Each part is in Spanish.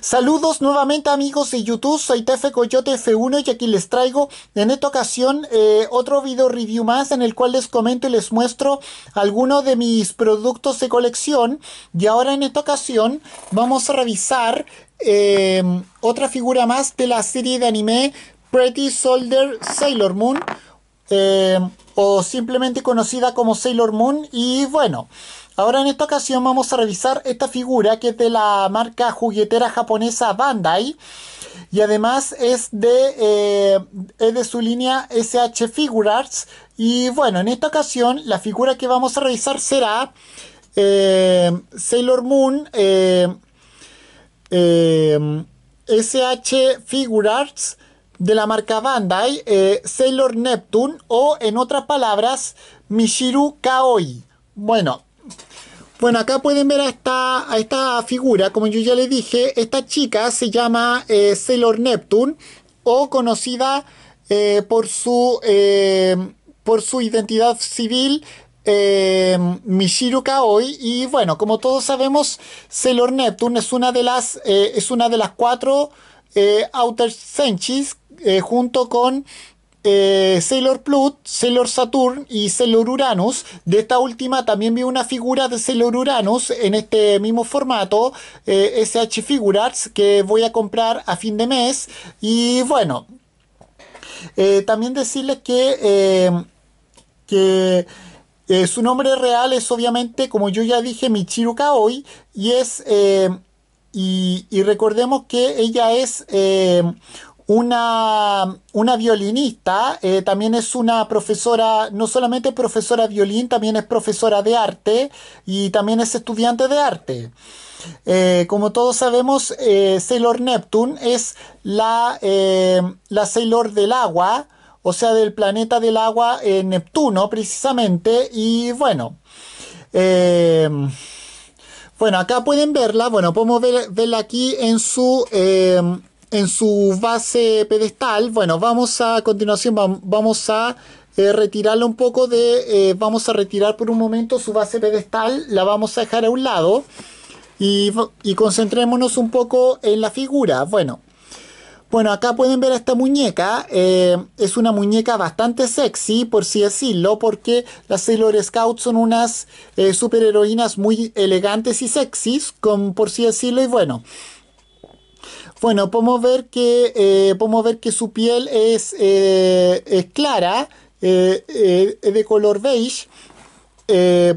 Saludos nuevamente amigos de YouTube, soy Tefe Coyote F1 y aquí les traigo en esta ocasión eh, otro video review más en el cual les comento y les muestro algunos de mis productos de colección y ahora en esta ocasión vamos a revisar eh, otra figura más de la serie de anime Pretty Soldier Sailor Moon este, o simplemente conocida como Sailor Moon. Y bueno, ahora en esta ocasión vamos a revisar esta figura que es de la marca juguetera japonesa Bandai. Y además es de, eh, es de su línea SH Figurarts. Y bueno, en esta ocasión la figura que vamos a revisar será eh, Sailor Moon SH eh, Figurarts de la marca Bandai, eh, Sailor Neptune o en otras palabras, Mishiru Kaoi. Bueno, bueno, acá pueden ver a esta, esta figura, como yo ya le dije, esta chica se llama eh, Sailor Neptune o conocida eh, por, su, por su identidad civil eh, Mishiru Kaoi y bueno, como todos sabemos, Sailor Neptune es una de las, es una de las cuatro Outer Senchis eh, junto con eh, Sailor Plut, Sailor Saturn y Sailor Uranus. De esta última también vi una figura de Sailor Uranus en este mismo formato, eh, SH Figurarts, que voy a comprar a fin de mes. Y bueno, también decirles que, que su nombre real es obviamente, como yo ya dije, Michiru hoy y es... y, recordemos que ella es una, una violinista, eh, también es una profesora, no solamente profesora de violín, también es profesora de arte y también es estudiante de arte. Eh, como todos sabemos, eh, Sailor Neptune es la, la Sailor del agua, o sea, del planeta del agua Neptuno precisamente, y bueno. bueno, acá pueden verla, bueno, podemos verla aquí en su en su base pedestal, bueno, vamos a, continuación, vamos a eh, retirarla un poco de, eh, vamos a retirar por un momento su base pedestal, la vamos a dejar a un lado y, concentrémonos un poco en la figura. Bueno, bueno, acá pueden ver a esta muñeca. Eh, es una muñeca bastante sexy, por si decirlo, porque las Sailor Scouts son unas superheroínas muy elegantes y sexys, con, por si decirlo. Y bueno, bueno, podemos ver que, eh, podemos ver que su piel es, eh, es clara, eh, de color beige.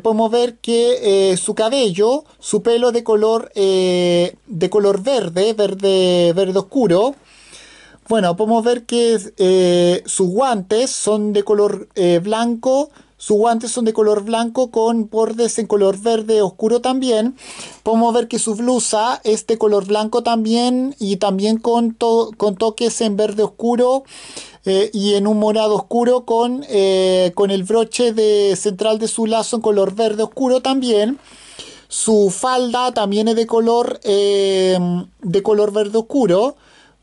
podemos ver que su cabello, su pelo de color, de color verde, verde, verde oscuro. Bueno, podemos ver que sus guantes son de color blanco sus guantes son de color blanco con bordes en color verde oscuro también. Podemos ver que su blusa es de color blanco también y también con, toques en verde oscuro eh, y en un morado oscuro eh, con, el broche de central de su lazo en color verde oscuro también. Su falda también es de color, eh, de color verde oscuro.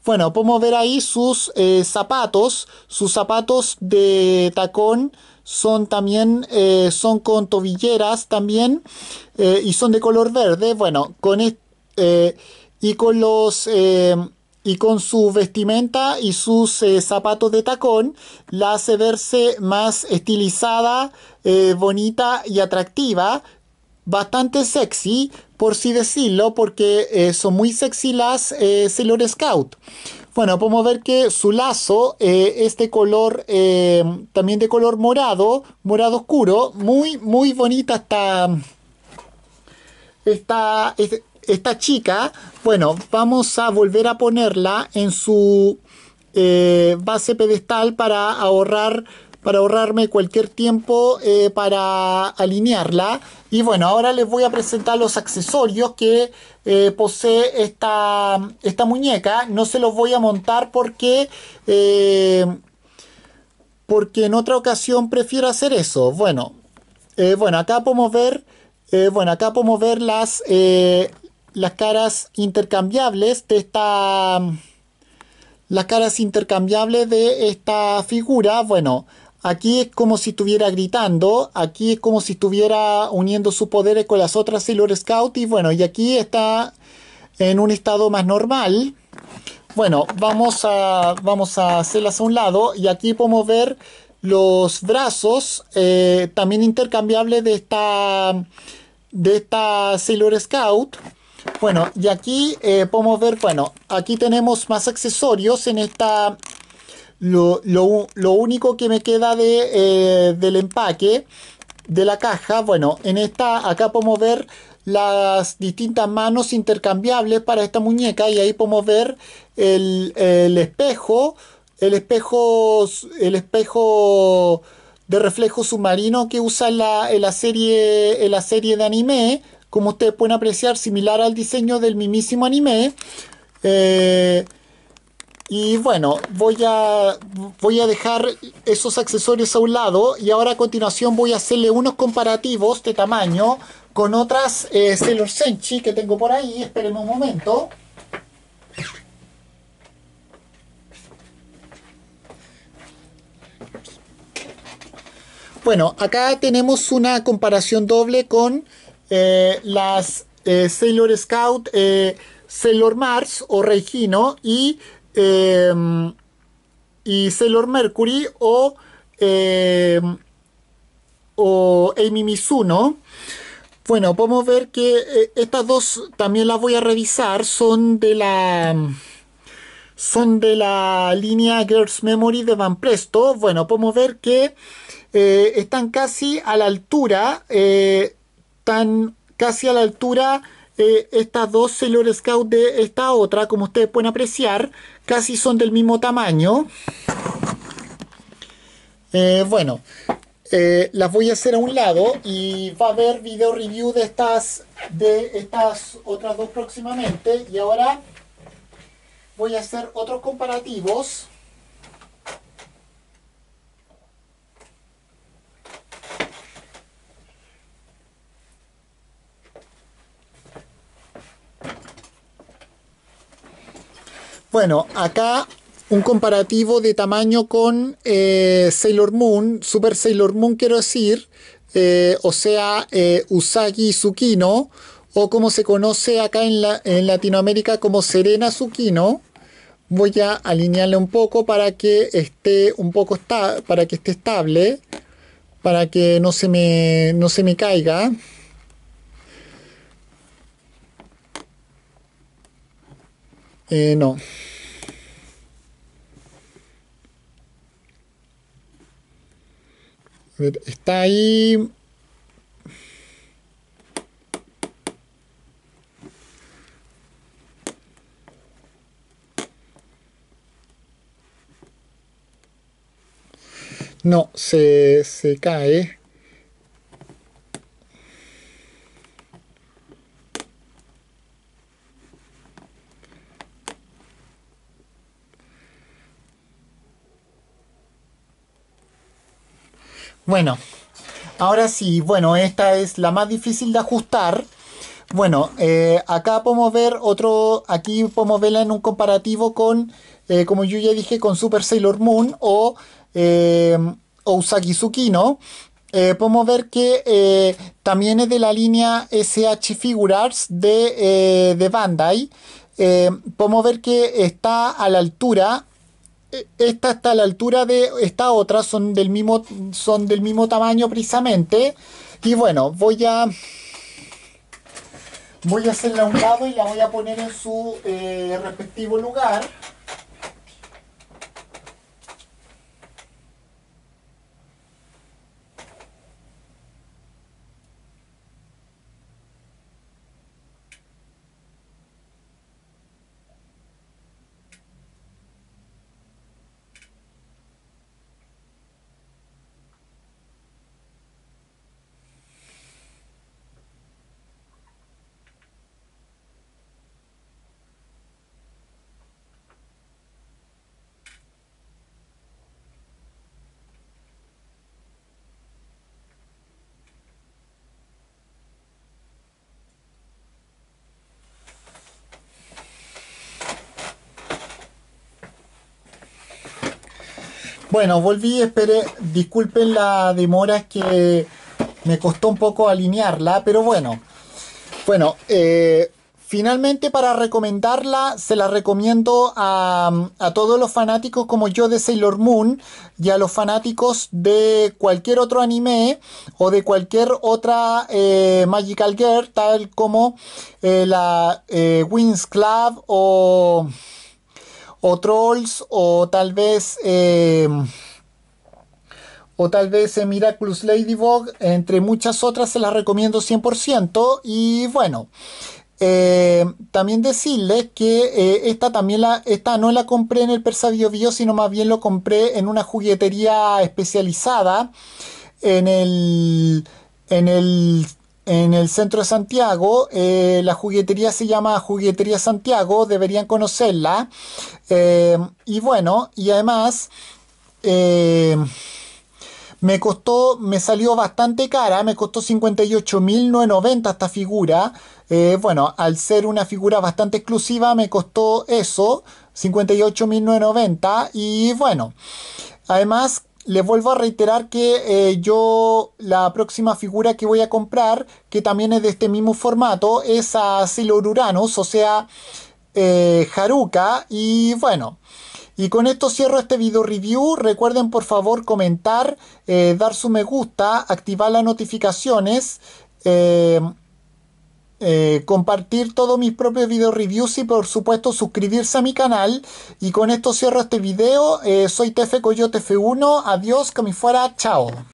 Bueno, podemos ver ahí sus eh, zapatos. Sus zapatos de tacón son también, eh, son con tobilleras también eh, y son de color verde. Bueno, con y con los y con su vestimenta y sus zapatos de tacón la hace verse más estilizada, bonita y atractiva bastante sexy, por si decirlo, porque eh, son muy sexy las eh, Sailor Scout. Bueno, podemos ver que su lazo eh, es de color, también de color morado, morado oscuro, muy, muy bonita esta, esta, esta chica. Bueno, vamos a volver a ponerla en su base pedestal para ahorrar, para ahorrarme cualquier tiempo para alinearla. Y bueno, ahora les voy a presentar los accesorios que eh, posee esta, muñeca. No se los voy a montar porque, eh, porque en otra ocasión prefiero hacer eso. Bueno, eh, bueno acá podemos ver, bueno, acá podemos ver las, las caras intercambiables de esta... Las caras intercambiables de esta figura. Bueno, Aquí es como si estuviera gritando, aquí es como si estuviera uniendo sus poderes con las otras Sailor Scout y bueno, y aquí está en un estado más normal. Bueno, vamos a, vamos a hacerlas a un lado y aquí podemos ver los brazos eh, también intercambiables de esta, de esta Sailor Scout. Bueno, y aquí eh, podemos ver, bueno, aquí tenemos más accesorios en esta lo, único que me queda de, eh, del empaque de la caja, bueno, en esta acá podemos ver las distintas manos intercambiables para esta muñeca y ahí podemos ver el, espejo, el espejo, el espejo de reflejo submarino que usa la, en la, serie, la serie de anime, como ustedes pueden apreciar, similar al diseño del mismísimo anime. Eh, y bueno, voy a, voy a dejar esos accesorios a un lado y ahora a continuación voy a hacerle unos comparativos de tamaño con otras eh, Sailor Senchi que tengo por ahí. Esperemos un momento. Bueno, acá tenemos una comparación doble con eh, las eh, Sailor Scout, Sailor Mars o Regino y Em, y Sailor Mercury o, em, o Amy Mizuno. Bueno, podemos ver que eh, estas dos también las voy a revisar, son de la son de la línea Girls Memory de Van Presto. Bueno, podemos ver que eh, están casi a la altura, están eh, casi a la altura eh, estas dos Sailor Scout de esta otra, como ustedes pueden apreciar, casi son del mismo tamaño. Eh, bueno, eh, las voy a hacer a un lado y va a haber video review de estas, de estas otras dos próximamente. Y ahora voy a hacer otros comparativos. Bueno, acá un comparativo de tamaño con eh, Sailor Moon, Super Sailor Moon quiero decir, eh, o sea, eh, Usagi Tsukino, o como se conoce acá en, Latinoamérica como Serena Tsukino. Voy a alinearle un poco para que esté un poco para que esté estable, para que no se me caiga. Eh, no. está ahí. No, se, se cae. Bueno, ahora sí, bueno, esta es la más difícil de ajustar. Bueno, eh, acá podemos ver otro, aquí podemos verla en un comparativo con, eh, como yo ya dije, con Super Sailor Moon o eh, Usagi Tsukino. podemos ver que también es de la línea SH Figures de, de Bandai. podemos ver que está a la altura esta está a la altura de esta otra, son del mismo, son del mismo tamaño precisamente. Y bueno, voy a voy a hacerla a un lado y la voy a poner en su eh, respectivo lugar. Bueno, volví, esperé, disculpen la demora, es que me costó un poco alinearla, pero bueno. Bueno, eh, finalmente para recomendarla, se la recomiendo a, todos los fanáticos como yo de Sailor Moon y a los fanáticos de cualquier otro anime o de cualquier otra eh, Magical Girl, tal como eh, la Wings Club o o Trolls o tal vez... Eh, o tal vez eh, Miraculous Ladybug, entre muchas otras se las recomiendo 100%. Y bueno, eh, también decirles que esta también la, no la compré en el Persa Bio, sino más bien lo compré en una juguetería especializada en el, en el en el centro de Santiago. Eh, la juguetería se llama Juguetería Santiago, deberían conocerla. Eh, y bueno, y además eh, me costó, me salió bastante cara, me costó 58.990 esta figura. bueno, al ser una figura bastante exclusiva, me costó eso, 58.990. Y bueno, además les vuelvo a reiterar que eh, yo la próxima figura que voy a comprar, que también es de este mismo formato, es a Sailor o sea, eh, Haruka. Y bueno, y con esto cierro este video review. Recuerden por favor comentar, eh, dar su me gusta, activar las notificaciones. Eh, compartir todos mis propios video reviews y por supuesto suscribirse a mi canal. Y con esto cierro este video. Eh, soy TF Coyote F1. Adiós, que me fuera. Chao.